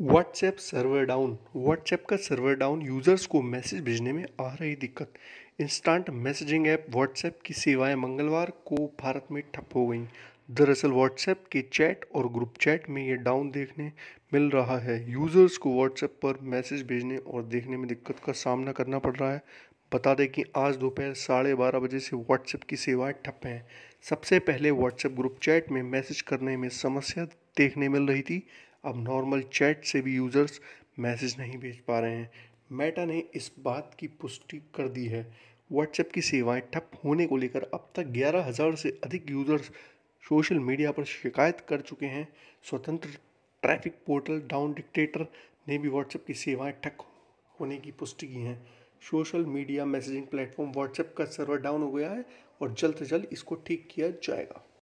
WhatsApp server down WhatsApp का server down users को message भेजने में आ रही दिक्कत इंस्टांट मैसेजिंग ऐप व्हाट्सएप की सेवाएं मंगलवार को भारत में ठप हो गई दरअसल व्हाट्सएप के चैट और ग्रुप चैट में ये डाउन देखने मिल रहा है यूज़र्स को व्हाट्सएप पर मैसेज भेजने और देखने में दिक्कत का सामना करना पड़ रहा है बता दें कि आज दोपहर साढ़े बारह बजे से व्हाट्सएप की सेवाएं ठप हैं सबसे पहले व्हाट्सएप ग्रुप चैट में मैसेज करने में समस्या देखने मिल रही थी अब नॉर्मल चैट से भी यूज़र्स मैसेज नहीं भेज पा रहे हैं मेटा ने इस बात की पुष्टि कर दी है व्हाट्सएप की सेवाएं ठप होने को लेकर अब तक ग्यारह हज़ार से अधिक यूज़र्स सोशल मीडिया पर शिकायत कर चुके हैं स्वतंत्र ट्रैफिक पोर्टल डाउन डिक्टेटर ने भी व्हाट्सएप की सेवाएं ठप होने की पुष्टि की है social media messaging platform WhatsApp का सर्वर डाउन हो गया है और जल्द से जल्द इसको ठीक किया जाएगा